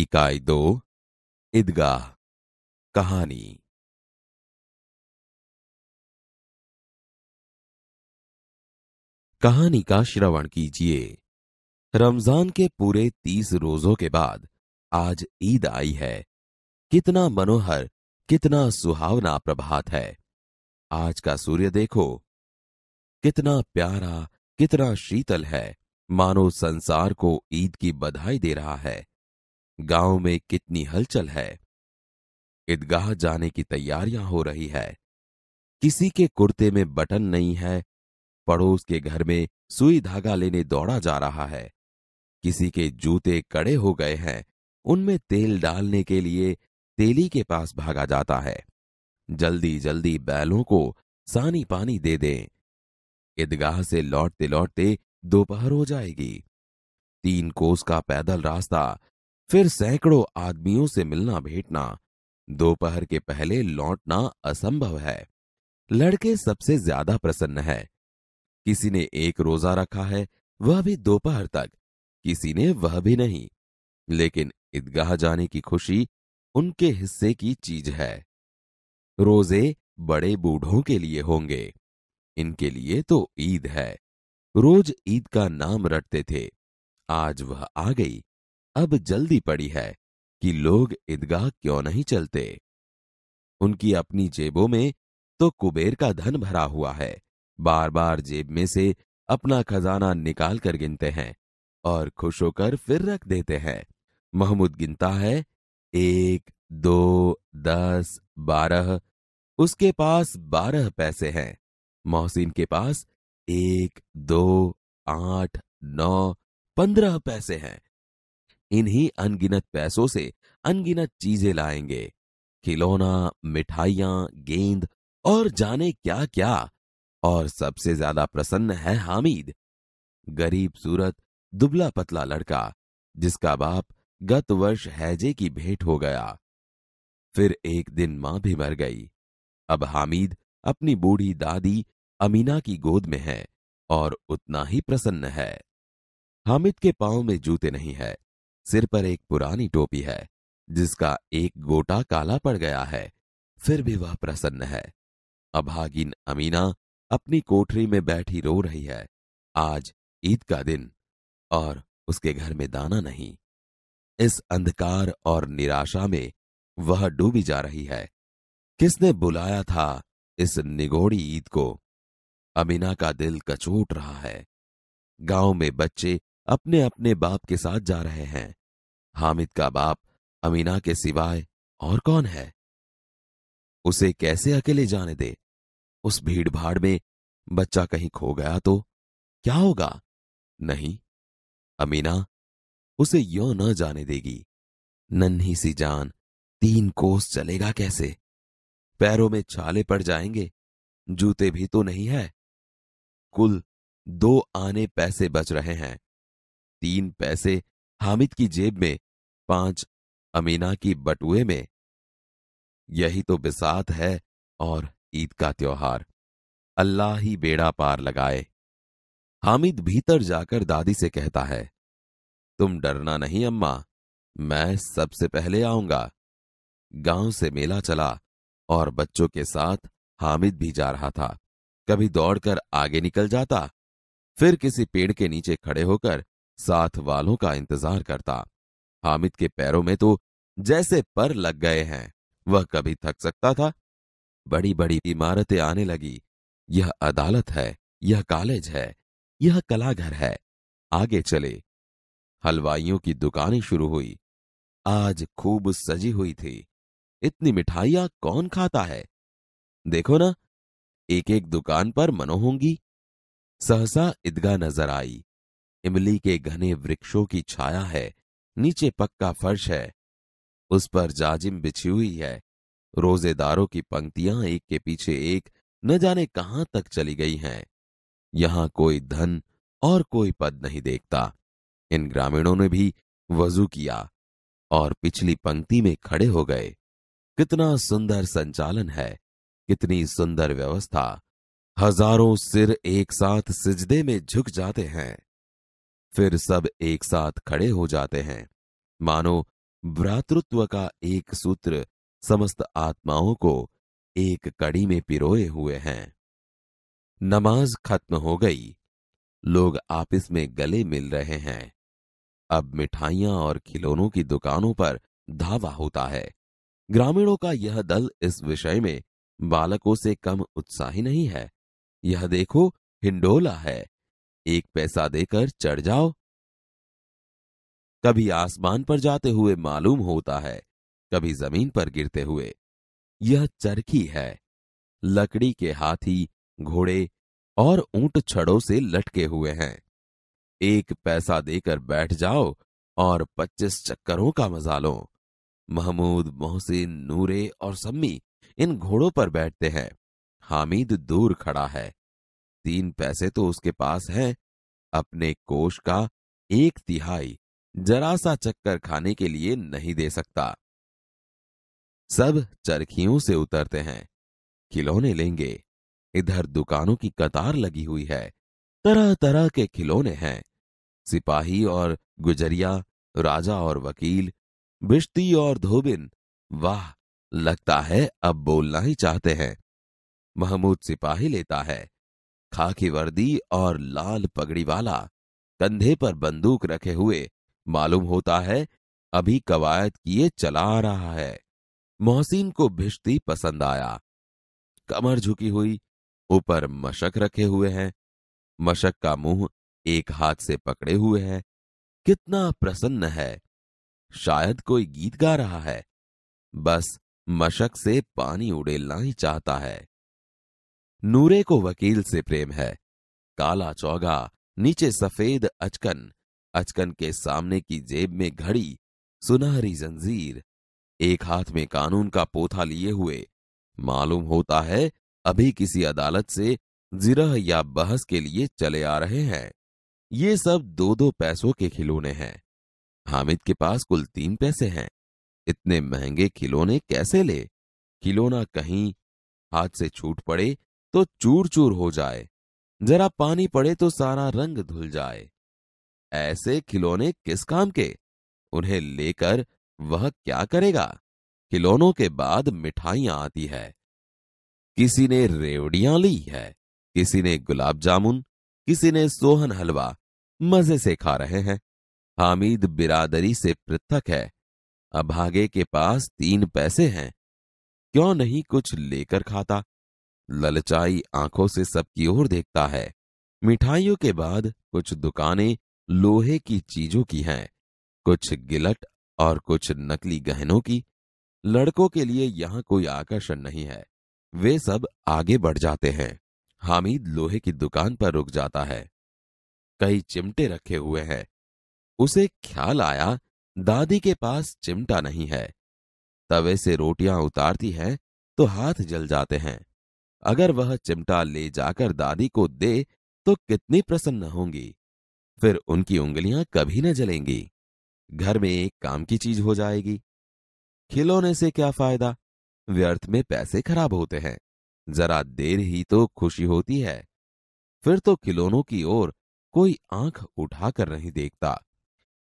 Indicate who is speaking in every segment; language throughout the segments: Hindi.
Speaker 1: इकाई दो ईदगाह कहानी कहानी का श्रवण कीजिए रमजान के पूरे तीस रोजों के बाद आज ईद आई है कितना मनोहर कितना सुहावना प्रभात है आज का सूर्य देखो कितना प्यारा कितना शीतल है मानो संसार को ईद की बधाई दे रहा है गांव में कितनी हलचल है ईदगाह जाने की तैयारियां हो रही है किसी के कुर्ते में बटन नहीं है पड़ोस के घर में सुई धागा लेने दौड़ा जा रहा है किसी के जूते कड़े हो गए हैं उनमें तेल डालने के लिए तेली के पास भागा जाता है जल्दी जल्दी बैलों को सानी पानी दे दें ईदगाह से लौटते लौटते दोपहर हो जाएगी तीन कोस का पैदल रास्ता फिर सैकड़ों आदमियों से मिलना भेटना दोपहर के पहले लौटना असंभव है लड़के सबसे ज्यादा प्रसन्न है किसी ने एक रोजा रखा है वह भी दोपहर तक किसी ने वह भी नहीं लेकिन ईदगाह जाने की खुशी उनके हिस्से की चीज है रोजे बड़े बूढ़ों के लिए होंगे इनके लिए तो ईद है रोज ईद का नाम रटते थे आज वह आ गई अब जल्दी पड़ी है कि लोग ईदगाह क्यों नहीं चलते उनकी अपनी जेबों में तो कुबेर का धन भरा हुआ है बार बार जेब में से अपना खजाना निकाल कर गिनते हैं और खुश होकर फिर रख देते हैं महमूद गिनता है एक दो दस बारह उसके पास बारह पैसे हैं मोहसिन के पास एक दो आठ नौ पंद्रह पैसे हैं इन्हीं अनगिनत पैसों से अनगिनत चीजें लाएंगे खिलौना मिठाइयां गेंद और जाने क्या क्या और सबसे ज्यादा प्रसन्न है हामिद गरीब सूरत दुबला पतला लड़का जिसका बाप गत वर्ष हैजे की भेंट हो गया फिर एक दिन मां भी मर गई अब हामिद अपनी बूढ़ी दादी अमीना की गोद में है और उतना ही प्रसन्न है हामिद के पांव में जूते नहीं है सिर पर एक पुरानी टोपी है जिसका एक गोटा काला पड़ गया है फिर भी वह प्रसन्न है अभागिन अमीना अपनी कोठरी में बैठी रो रही है आज ईद का दिन और उसके घर में दाना नहीं इस अंधकार और निराशा में वह डूबी जा रही है किसने बुलाया था इस निगोड़ी ईद को अमीना का दिल कचोट रहा है गांव में बच्चे अपने अपने बाप के साथ जा रहे हैं हामिद का बाप अमीना के सिवाय और कौन है उसे कैसे अकेले जाने दे उस भीड़ भाड़ में बच्चा कहीं खो गया तो क्या होगा नहीं अमीना उसे यो न जाने देगी नन्ही सी जान तीन कोस चलेगा कैसे पैरों में छाले पड़ जाएंगे जूते भी तो नहीं है कुल दो आने पैसे बच रहे हैं तीन पैसे हामिद की जेब में पांच अमीना की बटुए में यही तो बिसात है और ईद का त्योहार अल्लाह ही बेड़ा पार लगाए हामिद भीतर जाकर दादी से कहता है तुम डरना नहीं अम्मा मैं सबसे पहले आऊंगा गांव से मेला चला और बच्चों के साथ हामिद भी जा रहा था कभी दौड़कर आगे निकल जाता फिर किसी पेड़ के नीचे खड़े होकर साथ वालों का इंतजार करता हामिद के पैरों में तो जैसे पर लग गए हैं वह कभी थक सकता था बड़ी बड़ी इमारतें आने लगी यह अदालत है यह कॉलेज है यह कलाघर है आगे चले हलवाइयों की दुकानें शुरू हुई आज खूब सजी हुई थी इतनी मिठाइयां कौन खाता है देखो ना एक एक दुकान पर मनोहोंगी सहसा ईदगाह नजर आई इमली के घने वृक्षों की छाया है नीचे पक्का फर्श है उस पर जाजिम बिछी हुई है रोजेदारों की पंक्तियां एक के पीछे एक न जाने कहां तक चली गई हैं यहां कोई धन और कोई पद नहीं देखता इन ग्रामीणों ने भी वजू किया और पिछली पंक्ति में खड़े हो गए कितना सुंदर संचालन है कितनी सुंदर व्यवस्था हजारों सिर एक साथ सिजदे में झुक जाते हैं फिर सब एक साथ खड़े हो जाते हैं मानो भ्रातृत्व का एक सूत्र समस्त आत्माओं को एक कड़ी में पिरोए हुए हैं नमाज खत्म हो गई लोग आपस में गले मिल रहे हैं अब मिठाइयां और खिलौनों की दुकानों पर धावा होता है ग्रामीणों का यह दल इस विषय में बालकों से कम उत्साही नहीं है यह देखो हिंडोला है एक पैसा देकर चढ़ जाओ कभी आसमान पर जाते हुए मालूम होता है कभी जमीन पर गिरते हुए यह चरखी है लकड़ी के हाथी घोड़े और ऊंट छड़ों से लटके हुए हैं एक पैसा देकर बैठ जाओ और पच्चीस चक्करों का मजा लो महमूद मोहसिन नूरे और सम्मी इन घोड़ों पर बैठते हैं हामिद दूर खड़ा है तीन पैसे तो उसके पास है अपने कोष का एक तिहाई जरा सा चक्कर खाने के लिए नहीं दे सकता सब चरखियों से उतरते हैं खिलौने लेंगे इधर दुकानों की कतार लगी हुई है तरह तरह के खिलौने हैं सिपाही और गुजरिया राजा और वकील बिश्ती और धोबिन वाह लगता है अब बोलना ही चाहते हैं महमूद सिपाही लेता है खाकी वर्दी और लाल पगड़ी वाला कंधे पर बंदूक रखे हुए मालूम होता है अभी कवायद किए चला आ रहा है मोहसिन को भिश्ती पसंद आया कमर झुकी हुई ऊपर मशक रखे हुए हैं मशक का मुंह एक हाथ से पकड़े हुए है कितना प्रसन्न है शायद कोई गीत गा रहा है बस मशक से पानी उड़ेलना ही चाहता है नूरे को वकील से प्रेम है काला चौगा नीचे सफेद अचकन अचकन के सामने की जेब में घड़ी सुनहरी जंजीर एक हाथ में कानून का पोथा लिए हुए मालूम होता है अभी किसी अदालत से जिरह या बहस के लिए चले आ रहे हैं ये सब दो दो पैसों के खिलौने हैं हामिद के पास कुल तीन पैसे हैं इतने महंगे खिलौने कैसे ले खिलौना कहीं हाथ से छूट पड़े तो चूर चूर हो जाए जरा पानी पड़े तो सारा रंग धुल जाए ऐसे खिलौने किस काम के उन्हें लेकर वह क्या करेगा खिलौनों के बाद मिठाइयां आती है किसी ने रेवड़ियां ली है किसी ने गुलाब जामुन किसी ने सोहन हलवा मजे से खा रहे हैं हामिद बिरादरी से पृथक है अभागे के पास तीन पैसे हैं क्यों नहीं कुछ लेकर खाता ललचाई आंखों से सबकी ओर देखता है मिठाइयों के बाद कुछ दुकानें लोहे की चीजों की हैं कुछ गिलट और कुछ नकली गहनों की लड़कों के लिए यहाँ कोई आकर्षण नहीं है वे सब आगे बढ़ जाते हैं हामिद लोहे की दुकान पर रुक जाता है कई चिमटे रखे हुए हैं उसे ख्याल आया दादी के पास चिमटा नहीं है तवे से रोटियां उतारती है तो हाथ जल जाते हैं अगर वह चिमटा ले जाकर दादी को दे तो कितनी प्रसन्न होंगी फिर उनकी उंगलियां कभी न जलेंगी घर में एक काम की चीज हो जाएगी खिलौने से क्या फायदा व्यर्थ में पैसे खराब होते हैं जरा देर ही तो खुशी होती है फिर तो खिलौनों की ओर कोई आंख उठाकर नहीं देखता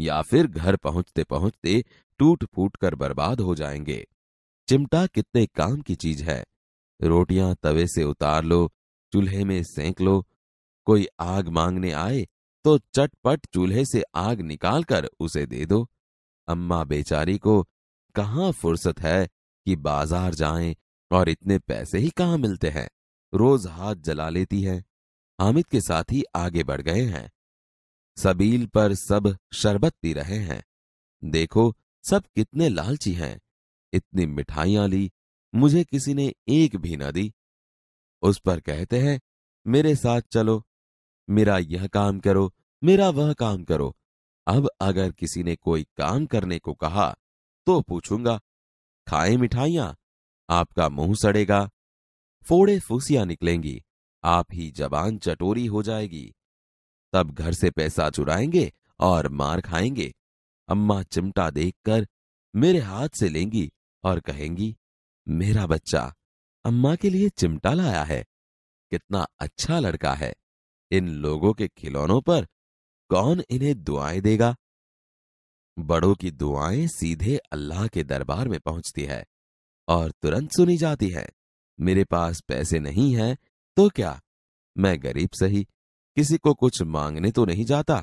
Speaker 1: या फिर घर पहुंचते पहुंचते टूट फूट कर बर्बाद हो जाएंगे चिमटा कितने काम की चीज है रोटियां तवे से उतार लो चूल्हे में सेंक लो कोई आग मांगने आए तो चटपट चूल्हे से आग निकालकर उसे दे दो अम्मा बेचारी को कहाँ फुर्सत है कि बाजार जाएं और इतने पैसे ही कहाँ मिलते हैं रोज हाथ जला लेती है हामिद के साथ ही आगे बढ़ गए हैं सबील पर सब शरबत पी रहे हैं देखो सब कितने लालची हैं इतनी मिठाइयां ली मुझे किसी ने एक भी न दी उस पर कहते हैं मेरे साथ चलो मेरा यह काम करो मेरा वह काम करो अब अगर किसी ने कोई काम करने को कहा तो पूछूंगा खाए मिठाइयां आपका मुंह सड़ेगा फोड़े फूसियां निकलेंगी आप ही जबान चटोरी हो जाएगी तब घर से पैसा चुराएंगे और मार खाएंगे अम्मा चिमटा देखकर मेरे हाथ से लेंगी और कहेंगी मेरा बच्चा अम्मा के लिए चिमटा लाया है कितना अच्छा लड़का है इन लोगों के खिलौनों पर कौन इन्हें दुआएं देगा बड़ों की दुआएं सीधे अल्लाह के दरबार में पहुंचती है और तुरंत सुनी जाती है मेरे पास पैसे नहीं हैं तो क्या मैं गरीब सही किसी को कुछ मांगने तो नहीं जाता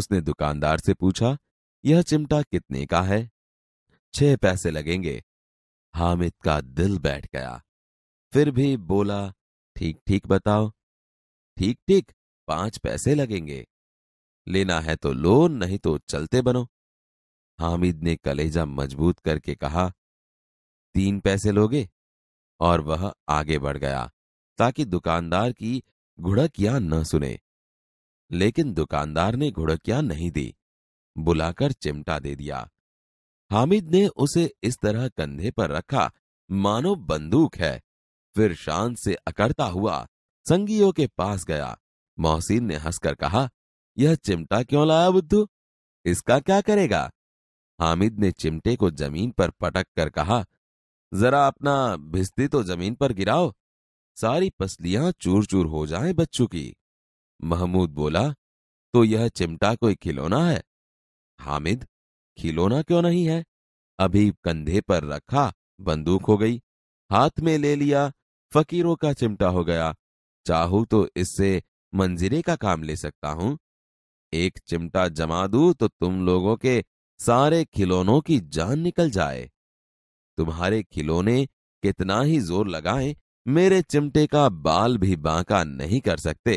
Speaker 1: उसने दुकानदार से पूछा यह चिमटा कितने का है छह पैसे लगेंगे हामिद का दिल बैठ गया फिर भी बोला ठीक ठीक बताओ ठीक ठीक पांच पैसे लगेंगे लेना है तो लो नहीं तो चलते बनो हामिद ने कलेजा मजबूत करके कहा तीन पैसे लोगे और वह आगे बढ़ गया ताकि दुकानदार की घुड़कियां न सुने लेकिन दुकानदार ने घुड़कियां नहीं दी बुलाकर चिमटा दे दिया हामिद ने उसे इस तरह कंधे पर रखा मानो बंदूक है फिर शान से अकड़ता हुआ संगियों के पास गया मोहसिन ने हंसकर कहा यह चिमटा क्यों लाया बुद्धू इसका क्या करेगा हामिद ने चिमटे को जमीन पर पटक कर कहा जरा अपना भिस्ती तो जमीन पर गिराओ सारी पसलियां चूर चूर हो जाएं बच्चों की महमूद बोला तो यह चिमटा कोई खिलौना है हामिद खिलौना क्यों नहीं है अभी कंधे पर रखा बंदूक हो गई हाथ में ले लिया फकीरों का चिमटा हो गया चाहू तो इससे मंजिरे का काम ले सकता हूं एक चिमटा जमा दू तो तुम लोगों के सारे खिलौनों की जान निकल जाए तुम्हारे खिलौने कितना ही जोर लगाएं मेरे चिमटे का बाल भी बांका नहीं कर सकते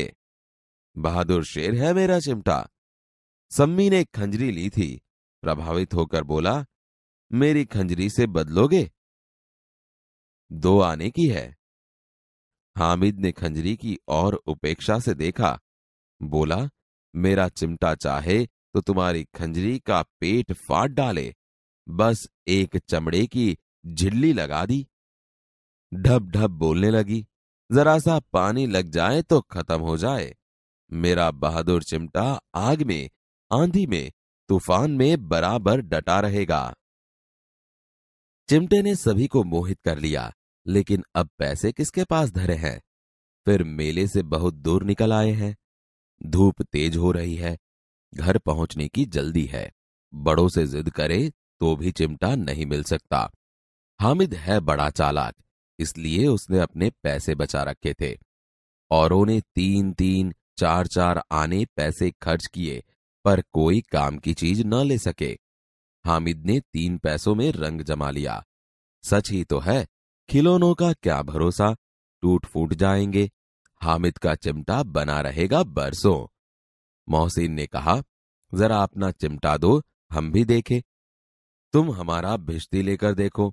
Speaker 1: बहादुर शेर है मेरा चिमटा सम्मी ने खंजरी ली थी प्रभावित होकर बोला मेरी खंजरी से बदलोगे दो आने की है हामिद ने खंजरी की और उपेक्षा से देखा बोला मेरा चिमटा चाहे तो तुम्हारी खंजरी का पेट फाट डाले बस एक चमड़े की झिल्ली लगा दी ढप ढप बोलने लगी जरा सा पानी लग जाए तो खत्म हो जाए मेरा बहादुर चिमटा आग में आंधी में तूफान में बराबर डटा रहेगा चिमटे ने सभी को मोहित कर लिया लेकिन अब पैसे किसके पास धरे हैं फिर मेले से बहुत दूर निकल आए हैं धूप तेज हो रही है घर पहुंचने की जल्दी है बड़ों से जिद करे तो भी चिमटा नहीं मिल सकता हामिद है बड़ा चालाक इसलिए उसने अपने पैसे बचा रखे थे औरों ने तीन तीन चार चार आने पैसे खर्च किए पर कोई काम की चीज न ले सके हामिद ने तीन पैसों में रंग जमा लिया सच ही तो है खिलौनों का क्या भरोसा टूट फूट जाएंगे हामिद का चिमटा बना रहेगा बरसों मोहसिन ने कहा जरा अपना चिमटा दो हम भी देखे तुम हमारा भिश्ती लेकर देखो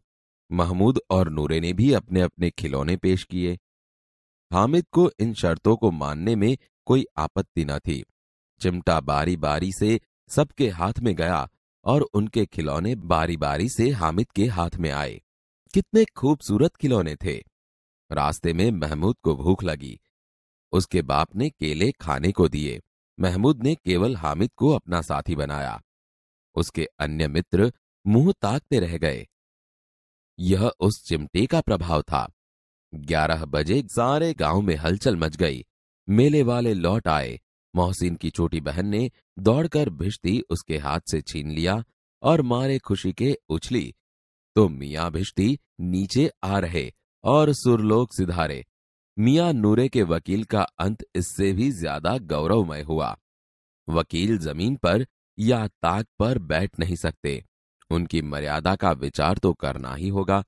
Speaker 1: महमूद और नूरे ने भी अपने अपने खिलौने पेश किए हामिद को इन शर्तों को मानने में कोई आपत्ति न थी चिमटा बारी बारी से सबके हाथ में गया और उनके खिलौने बारी बारी से हामिद के हाथ में आए कितने खूबसूरत खिलौने थे रास्ते में महमूद को भूख लगी उसके बाप ने केले खाने को दिए महमूद ने केवल हामिद को अपना साथी बनाया उसके अन्य मित्र मुंह ताकते रह गए यह उस चिमटे का प्रभाव था ग्यारह बजे सारे गांव में हलचल मच गई मेले वाले लौट आए मोहसिन की छोटी बहन ने दौड़कर भिश्ती उसके हाथ से छीन लिया और मारे खुशी के उछली तो मियाँ भिश्ती नीचे आ रहे और सुरलोक सिधारे मियाँ नूरे के वकील का अंत इससे भी ज्यादा गौरवमय हुआ वकील जमीन पर या ताक पर बैठ नहीं सकते उनकी मर्यादा का विचार तो करना ही होगा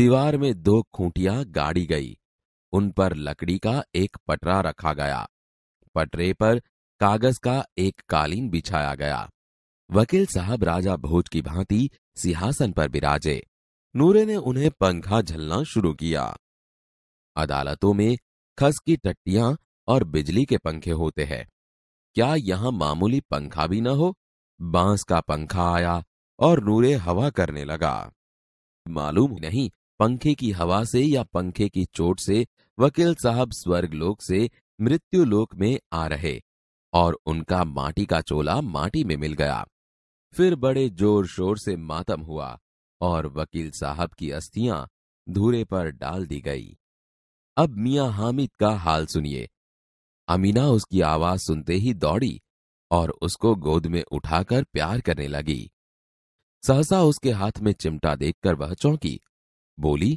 Speaker 1: दीवार में दो खूंटियां गाड़ी गई उन पर लकड़ी का एक पटरा रखा गया पटरे पर कागज का एक कालीन बिछाया गया वकील साहब राजा भोज की भांति सिंहासन पर बिराजे नूरे ने उन्हें पंखा झलना शुरू किया अदालतों में खस की टट्टियां और बिजली के पंखे होते हैं क्या यहां मामूली पंखा भी न हो बांस का पंखा आया और नूरे हवा करने लगा मालूम नहीं पंखे की हवा से या पंखे की चोट से वकील साहब स्वर्ग लोक से मृत्यु लोक में आ रहे और उनका माटी का चोला माटी में मिल गया फिर बड़े जोर शोर से मातम हुआ और वकील साहब की अस्थियां धूरे पर डाल दी गई अब मियां हामिद का हाल सुनिए अमीना उसकी आवाज सुनते ही दौड़ी और उसको गोद में उठाकर प्यार करने लगी सहसा उसके हाथ में चिमटा देखकर वह चौंकी बोली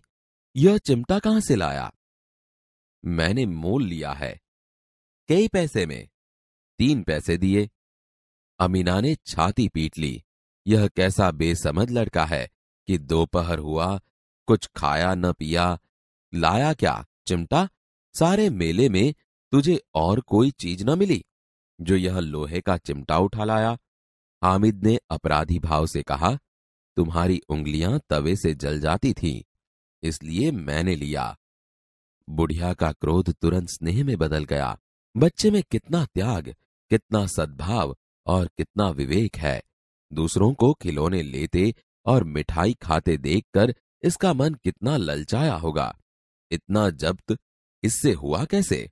Speaker 1: यह चिमटा कहां से लाया मैंने मोल लिया है कई पैसे में तीन पैसे दिए अमीना ने छाती पीट ली यह कैसा बेसमझ लड़का है कि दोपहर हुआ कुछ खाया न पिया लाया क्या चिमटा सारे मेले में तुझे और कोई चीज न मिली जो यह लोहे का चिमटा उठा लाया हामिद ने अपराधी भाव से कहा तुम्हारी उंगलियां तवे से जल जाती थी इसलिए मैंने लिया बुढ़िया का क्रोध तुरंत स्नेह में बदल गया बच्चे में कितना त्याग कितना सद्भाव और कितना विवेक है दूसरों को खिलौने लेते और मिठाई खाते देखकर इसका मन कितना ललचाया होगा इतना जब्त इससे हुआ कैसे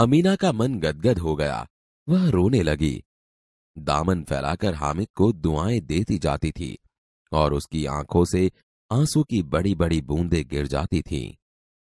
Speaker 1: अमीना का मन गदगद हो गया वह रोने लगी दामन फैलाकर हामिद को दुआएं देती जाती थी और उसकी आंखों से आंसू की बड़ी बड़ी बूंदें गिर जाती थीं।